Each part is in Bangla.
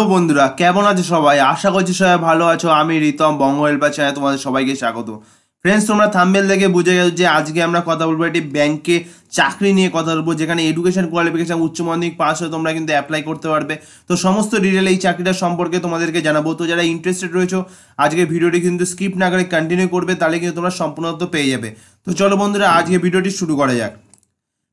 তো বন্ধুরা কেমন আছো সবাই আশা করছি সবাই ভালো আছো আমি রিতম বঙ্গ পাচ্ছি চ্যানেল তোমাদের সবাইকে স্বাগত ফ্রেন্ডস তোমরা থাম্বেল দেখে বুঝে গেছো যে আজকে আমরা কথা বলবো একটি ব্যাংকে চাকরি নিয়ে কথা বলবো যেখানে এডুকেশন কোয়ালিফিকেশন উচ্চ মাধ্যমিক পাস হয়ে তোমরা কিন্তু অ্যাপ্লাই করতে পারবে তো সমস্ত ডিটেল এই চাকরিটা সম্পর্কে তোমাদেরকে জানাবো তো যারা ইন্টারেস্টেড রয়েছো আজকে ভিডিওটি কিন্তু স্কিপ না করে কন্টিনিউ করবে তাহলে কিন্তু তোমরা সম্পূর্ণত্ব পেয়ে যাবে তো চলো বন্ধুরা আজকে ভিডিওটি শুরু করা যাক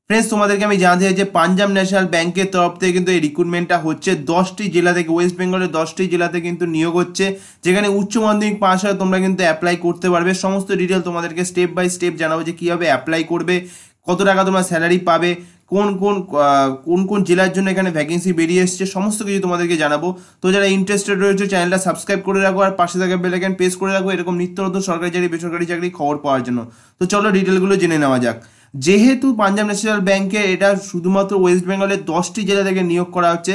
ফ্রেন্ডস তোমাদেরকে আমি জানাতে চাই যে পাঞ্জাব ন্যাশনাল ব্যাংকের তরফ থেকে কিন্তু এই রিক্রুটমেন্টটা হচ্ছে দশটি জেলা থেকে ওয়েস্ট বেঙ্গলের দশটি জেলাতে কিন্তু নিয়োগ হচ্ছে যেখানে উচ্চ মাধ্যমিক পাশ হয় তোমরা কিন্তু অ্যাপ্লাই করতে পারবে সমস্ত ডিটেল তোমাদেরকে স্টেপ বাই স্টেপ জানাবো যে কীভাবে অ্যাপ্লাই করবে কত টাকা তোমরা স্যালারি পাবে কোন কোন কোন কোন জেলার জন্য এখানে ভ্যাকেন্সি বেরিয়ে এসছে সমস্ত কিছু তোমাদেরকে জানাবো তো যারা ইন্টারেস্টেড রয়েছে চ্যানেলটা সাবস্ক্রাইব করে রাখো আর পাশে থাকা বেলাকান প্রেস করে রাখো এরকম নিত্য নতুন সরকারি চাকরি বেসরকারি চাকরি খবর পাওয়ার জন্য তো চলো ডিটেলগুলো জেনে নেওয়া যাক যেহেতু পাঞ্জাব ন্যাশনাল ব্যাংকে এটা শুধুমাত্র ওয়েস্ট বেঙ্গলের দশটি জেলা থেকে নিয়োগ করা হচ্ছে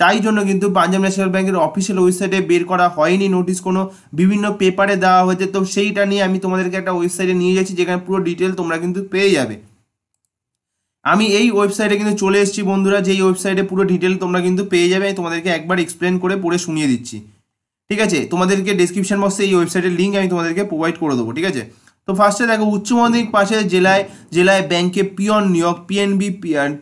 তাই জন্য কিন্তু পাঞ্জাব ন্যাশনাল ব্যাংকের অফিসিয়াল ওয়েবসাইটে বের করা হয়নি নোটিশ কোনো বিভিন্ন পেপারে দেওয়া হয়েছে তো সেইটা নিয়ে আমি তোমাদেরকে একটা ওয়েবসাইটে নিয়ে যাচ্ছি যেখানে পুরো ডিটেল তোমরা কিন্তু পেয়ে যাবে আমি এই ওয়েবসাইটে কিন্তু চলে এসেছি বন্ধুরা যে এই ওয়েবসাইটে পুরো ডিটেল তোমরা কিন্তু পেয়ে যাবে আমি তোমাদেরকে একবার এক্সপ্লেন করে পড়ে শুনিয়ে দিচ্ছি ঠিক আছে তোমাদেরকে ডিসক্রিপশন বক্সে এই ওয়েবসাইটের লিঙ্ক আমি তোমাদেরকে প্রোভাইড করে দেবো ঠিক আছে তো ফার্স্টে দেখো উচ্চ মাধ্যমিক পাশের জেলায় জেলায় ব্যাংকে পিয়ন নিয়োগ PNB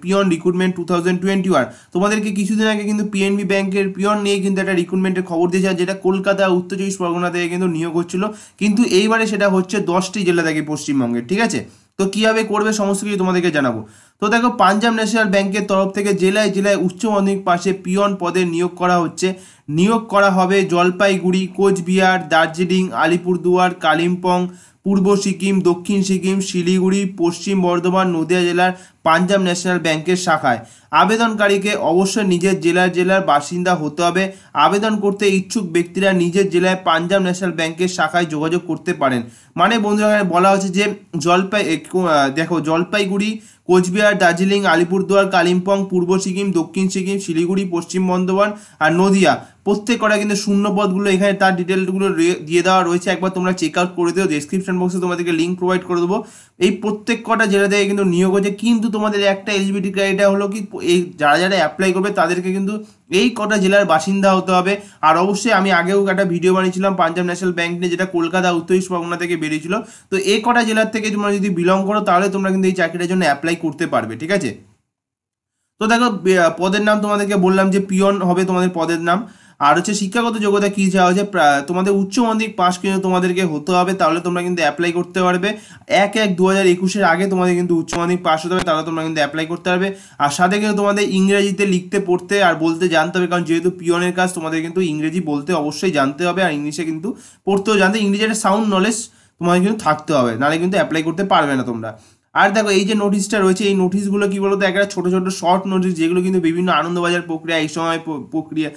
peon recruitment two thousand twenty one তোমাদেরকে কিছুদিন আগে কিন্তু পিএনবি ব্যাংকের পিয়ন নিয়ে কিন্তু একটা রিক্রুটমেন্টের খবর দিয়েছে যেটা কলকাতা উত্তর চব্বিশ পরগনা থেকে কিন্তু নিয়োগ হচ্ছিল কিন্তু এইবারে সেটা হচ্ছে দশটি জেলা থেকে পশ্চিমবঙ্গের ঠিক আছে তো কীভাবে করবে সমস্ত কিছু তোমাদেরকে জানাবো তো দেখো পাঞ্জাব ন্যাশনাল ব্যাংকের তরফ থেকে জেলায় জেলায় উচ্চ মাধ্যমিক পাশে পিয়ন পদে নিয়োগ করা হচ্ছে নিয়োগ করা হবে জলপাইগুড়ি কোচবিহার দার্জিলিং আলিপুরদুয়ার কালিম্পং পূর্ব সিকিম দক্ষিণ সিকিম শিলিগুড়ি পশ্চিম বর্ধমান নদিয়া জেলার পাঞ্জাব ন্যাশনাল ব্যাংকের শাখায় আবেদনকারীকে অবশ্যই নিজের জেলার জেলার বাসিন্দা হতে হবে আবেদন করতে ইচ্ছুক ব্যক্তিরা নিজের জেলায় পাঞ্জাব ন্যাশনাল ব্যাংকের শাখায় যোগাযোগ করতে পারেন মানে বন্ধুরা বলা হচ্ছে যে জলপাই দেখো জলপাইগুড়ি কোচবিহার দার্জিলিং আলিপুরদুয়ার কালিম্পং পূর্ব সিকিম দক্ষিণ সিকিম শিলিগুড়ি পশ্চিম বর্ধমান আর নদিয়া প্রত্যেক কটা কিন্তু শূন্য পদগুলো এখানে তার ডিটেলগুলো দিয়ে দেওয়া রয়েছে একবার তোমরা চেক আউট করে দিও ডিসক্রিপশন ডিসক্রিপশন বক্সে তোমাদেরকে লিঙ্ক প্রোভাইড করে দেবো এই প্রত্যেক কটা জেলা থেকে কিন্তু নিয়োগ হচ্ছে কিন্তু তোমাদের একটা এলিজিবিলিটি ক্রাইটেরিয়া হলো কি এই যারা যারা অ্যাপ্লাই করবে তাদেরকে কিন্তু এই কটা জেলার বাসিন্দা হতে হবে আর অবশ্যই আমি আগেও একটা ভিডিও বানিয়েছিলাম পাঞ্জাব ন্যাশনাল ব্যাঙ্ক নিয়ে যেটা কলকাতা উত্তর চব্বিশ পরগনা থেকে বেরিয়েছিল তো এই কটা জেলার থেকে তোমরা যদি বিলং করো তাহলে তোমরা কিন্তু এই চাকরিটার জন্য অ্যাপ্লাই করতে পারবে ঠিক আছে তো দেখো পদের নাম তোমাদেরকে বললাম যে পিয়ন হবে তোমাদের পদের নাম আর হচ্ছে শিক্ষাগত যোগ্যতা কী চাওয়া হচ্ছে তোমাদের উচ্চ মাধ্যমিক পাস কিন্তু তোমাদেরকে হতে হবে তাহলে তোমরা কিন্তু অ্যাপ্লাই করতে পারবে এক এক দু হাজার একুশের আগে তোমাদের কিন্তু উচ্চ মাধ্যমিক পাস হতে হবে তাহলে তোমরা কিন্তু অ্যাপ্লাই করতে পারবে আর সাথে কিন্তু তোমাদের ইংরেজিতে লিখতে পড়তে আর বলতে জানতে হবে কারণ যেহেতু পিয়নের কাজ তোমাদের কিন্তু ইংরেজি বলতে অবশ্যই জানতে হবে আর ইংলিশে কিন্তু পড়তেও জানতে ইংরেজি একটা সাউন্ড নলেজ তোমাদের কিন্তু থাকতে হবে নাহলে কিন্তু অ্যাপ্লাই করতে পারবে না তোমরা আর দেখো এই যে নোটিশটা রয়েছে এই নোটিশগুলো কী বলতো একটা ছোটো ছোটো শর্ট নোটিশ যেগুলো কিন্তু বিভিন্ন আনন্দবাজার প্রক্রিয়া এই সময় প্রক্রিয়া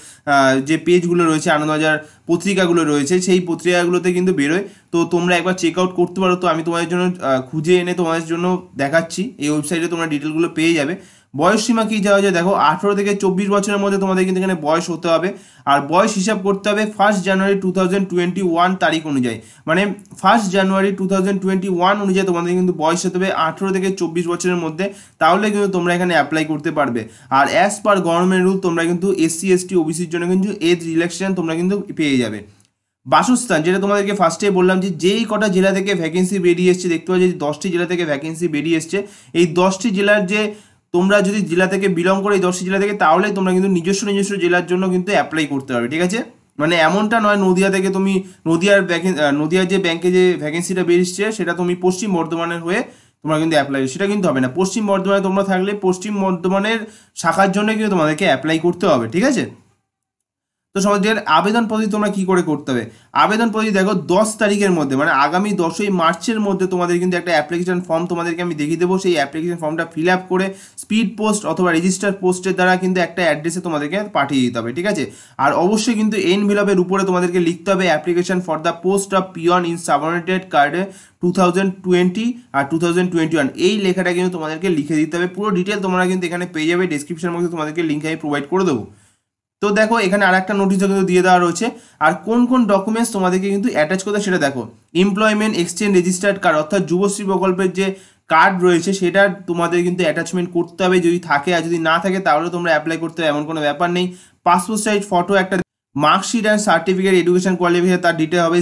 যে পেজগুলো রয়েছে আনন্দবাজার পত্রিকাগুলো রয়েছে সেই পত্রিকাগুলোতে কিন্তু বেরোয় তো তোমরা একবার চেক আউট করতে পারো তো আমি তোমাদের জন্য খুঁজে এনে তোমাদের জন্য দেখাচ্ছি এই ওয়েবসাইটে তোমরা ডিটেলগুলো পেয়ে যাবে বয়সসীমা কী যাওয়া যায় দেখো আঠেরো থেকে চব্বিশ বছরের মধ্যে তোমাদের কিন্তু এখানে বয়স হতে হবে আর বয়স হিসাব করতে হবে first January two thousand twenty one তারিখ অনুযায়ী মানে first January two thousand twenty one অনুযায়ী তোমাদের কিন্তু বয়স হতে হবে আঠেরো থেকে চব্বিশ বছরের মধ্যে তাহলে কিন্তু তোমরা এখানে অ্যাপ্লাই করতে পারবে আর অ্যাজ পার গভর্নমেন্ট রুল তোমরা কিন্তু এসসি এসটি ওবিসির জন্য কিন্তু এজ রিল্যাক্সেশন তোমরা কিন্তু পেয়ে যাবে বাসস্থান যেটা তোমাদেরকে ফার্স্টে বললাম যে যেই কটা জেলা থেকে ভ্যাকেন্সি বেরিয়ে এসছে দেখতে পাচ্ছি দশটি জেলা থেকে ভ্যাকেন্সি বেরিয়ে এসছে এই দশটি জেলার যে তোমরা যদি জেলা থেকে বিলং করো এই দশটি জেলা থেকে তাহলে তোমরা কিন্তু নিজস্ব নিজস্ব জেলার জন্য কিন্তু অ্যাপ্লাই করতে পারবে ঠিক আছে মানে এমনটা নয় নদিয়া থেকে তুমি নদিয়ার নদিয়ার যে ব্যাংকে যে ভ্যাকেন্সিটা বেরিয়েছে সেটা তুমি পশ্চিম বর্ধমানের হয়ে তোমরা কিন্তু অ্যাপ্লাই সেটা কিন্তু হবে না পশ্চিম বর্ধমানে তোমরা থাকলে পশ্চিম বর্ধমানের শাখার জন্য কিন্তু তোমাদেরকে অ্যাপ্লাই করতে হবে ঠিক আছে তো সমাজের আবেদন পদ্ধতি তোমরা কি করে করতে হবে আবেদন পদ্ধতি দেখো দশ তারিখের মধ্যে মানে আগামী দশই মার্চের মধ্যে তোমাদের কিন্তু একটা অ্যাপ্লিকেশন ফর্ম তোমাদেরকে আমি দেখিয়ে দেবো সেই অ্যাপ্লিকেশন ফর্মটা ফিল আপ করে স্পিড পোস্ট অথবা রেজিস্টার পোস্টের দ্বারা কিন্তু একটা অ্যাড্রেসে তোমাদেরকে পাঠিয়ে দিতে হবে ঠিক আছে আর অবশ্যই কিন্তু এন ভিলপের উপরে তোমাদেরকে লিখতে হবে application for the post of peon in subordinate কার্ডে টু থাউজেন্ড টোয়েন্টি আর টু থাউজেন্ড টোয়েন্টি ওয়ান এই লেখাটা কিন্তু তোমাদেরকে লিখে দিতে হবে পুরো ডিটেল তোমরা কিন্তু এখানে পেয়ে যাবে ডিসক্রিপশন বক্সে তোমাদেরকে লিঙ্ক আমি প্রোভাইড করে দেবো তো দেখো এখানে আর একটা নোটিশও কিন্তু দিয়ে দেওয়া রয়েছে আর কোন কোন ডকুমেন্টস তোমাদেরকে কিন্তু অ্যাটাচ করতে সেটা দেখো এমপ্লয়মেন্ট এক্সচেঞ্জ রেজিস্টার্ড কার্ড অর্থাৎ যুবশ্রী প্রকল্পের যে কার্ড রয়েছে সেটা তোমাদের কিন্তু অ্যাটাচমেন্ট করতে হবে যদি থাকে আর যদি না থাকে তাহলে তোমরা অ্যাপ্লাই করতে হবে এমন কোনো ব্যাপার নেই পাসপোর্ট সাইজ ফটো একটা marksheet and certificate education qualification তার ডিটেল হবে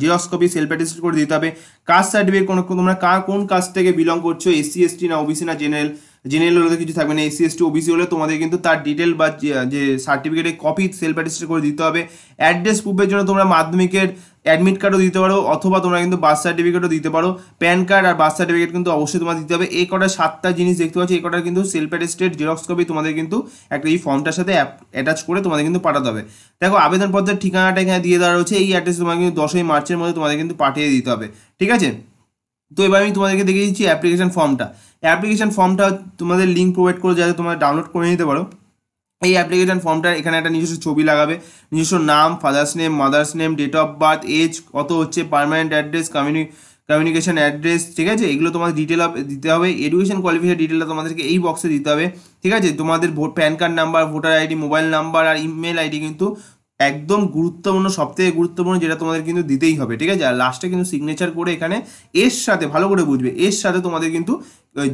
জিরক্সকপি সেলফ অ্যাটেস্ট করে দিতে হবে কাস্ট সার্টিফিকেট কোনো তোমরা কার কোন কাস্ট থেকে বিলং করছো এসসি এসটি না ওবিসি না জেনারেল জেনারেল হলে কিছু থাকবে না এসসি এসটি ওবিসি হলে তোমাদের কিন্তু তার ডিটেল বা যে সার্টিফিকেটের কপি সেলফ অ্যাটেস্টেড করে দিতে হবে অ্যাড্রেস প্রুফের জন্য তোমরা মাধ্যমিকের অ্যাডমিট কার্ডও দিতে পারো অথবা তোমরা কিন্তু বার্থ সার্টিফিকেটও দিতে পারো প্যান কার্ড আর বার্থ সার্টিফিকেট কিন্তু অবশ্যই তোমাদের দিতে হবে এই কটা সাতটা জিনিস দেখতে পাচ্ছি এই কটা কিন্তু সেলফ অ্যাটেস্টেড জেরক্স কপি তোমাদের কিন্তু একটা এই ফর্মটার সাথে অ্যাটাচ করে তোমাদের কিন্তু পাঠাতে হবে দেখো আবেদনপত্রের ঠিকানাটা এখানে দিয়ে দেওয়া রয়েছে এই অ্যাড্রেস তোমাকে কিন্তু দশই মার্চের মধ্যে তোমাদের কিন্তু পাঠিয়ে দিতে হবে ঠিক আছে তো এবার আমি তোমাদেরকে দেখিয়ে দিচ্ছি অ্যাপ্লিকেশান ফর্মটা অ্যাপ্লিকেশান ফর্মটা তোমাদের লিঙ্ক প্রোভাইড করে যাতে তোমরা ডাউনলোড করে নিতে পারো এই অ্যাপ্লিকেশান ফর্মটা এখানে একটা নিজস্ব ছবি লাগাবে নিজস্ব নাম father's name mother's name date of birth age কত হচ্ছে permanent address communi communication address ঠিক আছে এগুলো তোমাদের ডিটেল দিতে হবে এডুকেশন কোয়ালিফিকেশন ডিটেলটা তোমাদেরকে এই বক্সে দিতে হবে ঠিক আছে তোমাদের PAN card number voter ID mobile number আর ইমেল আইডি কিন্তু একদম গুরুত্বপূর্ণ সবথেকে গুরুত্বপূর্ণ যেটা তোমাদের কিন্তু দিতেই হবে ঠিক আছে আর লাস্টে কিন্তু সিগনেচার করে এখানে এর সাথে ভালো করে বুঝবে এর সাথে তোমাদের কিন্তু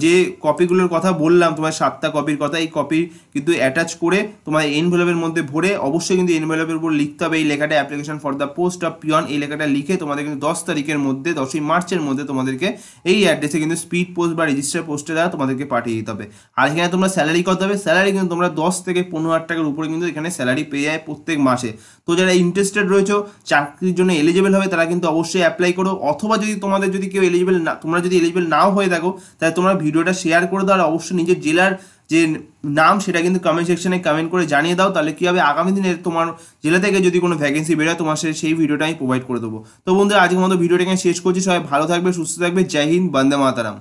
যে কপিগুলোর কথা বললাম তোমার সাতটা কপির কথা এই কপি কিন্তু অ্যাটাচ করে তোমার এনভেলপের মধ্যে ভরে অবশ্যই কিন্তু এনভেলপের উপর লিখতে হবে এই লেখাটা application for the post of peon এই লেখাটা লিখে তোমাদের কিন্তু দশ তারিখের মধ্যে দশই মার্চের মধ্যে তোমাদেরকে এই অ্যাড্রেসে কিন্তু স্পিড পোস্ট বা রেজিস্টার পোস্টে দ্বারা তোমাদেরকে পাঠিয়ে দিতে হবে আর এখানে তোমরা স্যালারি কত হবে স্যালারি কিন্তু তোমরা দশ থেকে পনেরো হাজার টাকার উপরে কিন্তু এখানে স্যালারি পেয়ে যায় প্রত্যেক মাসে তো যারা ইন্টারেস্টেড রয়েছে চাকরির জন্য এলিজেবল হবে তারা কিন্তু অবশ্যই অ্যাপ্লাই করো অথবা যদি তোমাদের যদি কেউ এলিজেবল না তোমরা যদি এলিজেবল নাও হয়ে থাকো তাহলে তোমরা তোমার ভিডিওটা শেয়ার করে দাও আর অবশ্যই নিজের জেলার যে নাম সেটা কিন্তু কমেন্ট সেকশনে কমেন্ট করে জানিয়ে দাও তাহলে কী হবে আগামী দিনে তোমার জেলা থেকে যদি কোনো ভ্যাকেন্সি বেরোয় তোমার সেই ভিডিওটা আমি প্রোভাইড করে দেবো তো বন্ধুরা আজকের মতো ভিডিওটাকে শেষ করছি সবাই ভালো থাকবে সুস্থ থাকবে জয় হিন্দ বন্দে মাতারাম